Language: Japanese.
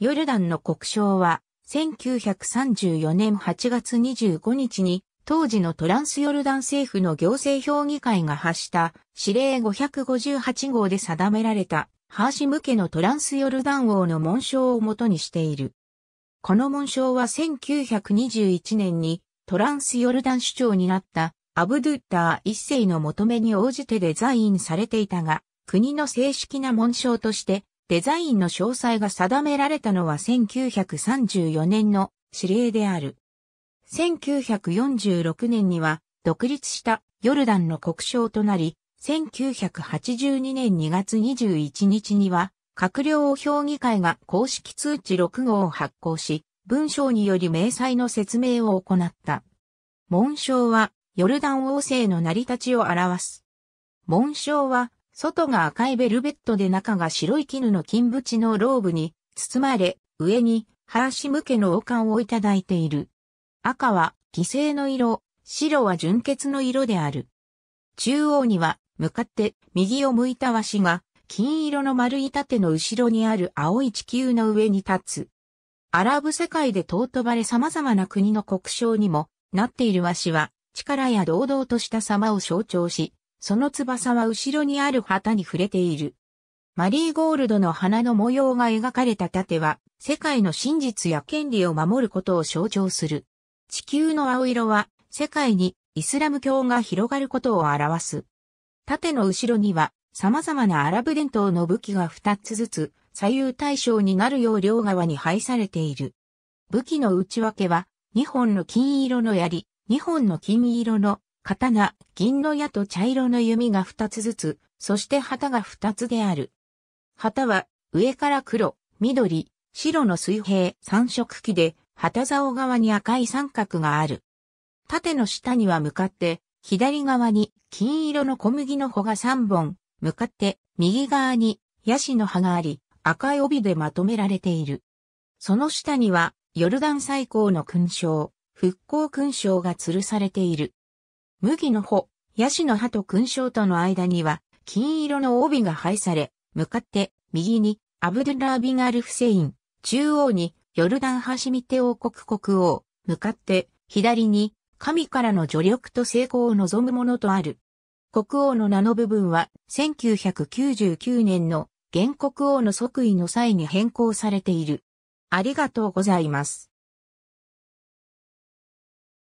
ヨルダンの国章は、1934年8月25日に、当時のトランスヨルダン政府の行政評議会が発した指令558号で定められたハーシム家のトランスヨルダン王の紋章をもとにしている。この紋章は1921年にトランスヨルダン首長になったアブドゥッター一世の求めに応じてデザインされていたが、国の正式な紋章としてデザインの詳細が定められたのは1934年の指令である。1946年には独立したヨルダンの国章となり、1982年2月21日には閣僚評議会が公式通知6号を発行し、文章により明細の説明を行った。紋章は、ヨルダン王政の成り立ちを表す。紋章は、外が赤いベルベットで中が白い絹の金縁のローブに包まれ、上にハーシム家の王冠をいただいている。赤は犠牲の色、白は純血の色である。中央には向かって右を向いた和紙が金色の丸い盾の後ろにある青い地球の上に立つ。アラブ世界で尊ばれ様々な国の国章にもなっている和紙は力や堂々とした様を象徴し、その翼は後ろにある旗に触れている。マリーゴールドの花の模様が描かれた盾は、世界の真実や権利を守ることを象徴する。地球の青色は、世界にイスラム教が広がることを表す。盾の後ろには、様々なアラブ伝統の武器が2つずつ、左右対称になるよう両側に配されている。武器の内訳は、2本の金色の槍、2本の金色の刀、銀の矢と茶色の弓が二つずつ、そして旗が二つである。旗は、上から黒、緑、白の水平三色旗で、旗竿側に赤い三角がある。縦の下には向かって、左側に金色の小麦の穂が三本、向かって右側にヤシの葉があり、赤い帯でまとめられている。その下には、ヨルダン最高の勲章、復興勲章が吊るされている。麦の穂、ヤシの葉と勲章との間には、金色の帯が配され、向かって右にアブドゥラービン・アル・フセイン、中央にヨルダン・ハシミテ王国国王、向かって左に神からの助力と成功を望むものとある。国王の名の部分は1999年の原国王の即位の際に変更されている。ありがとうございます。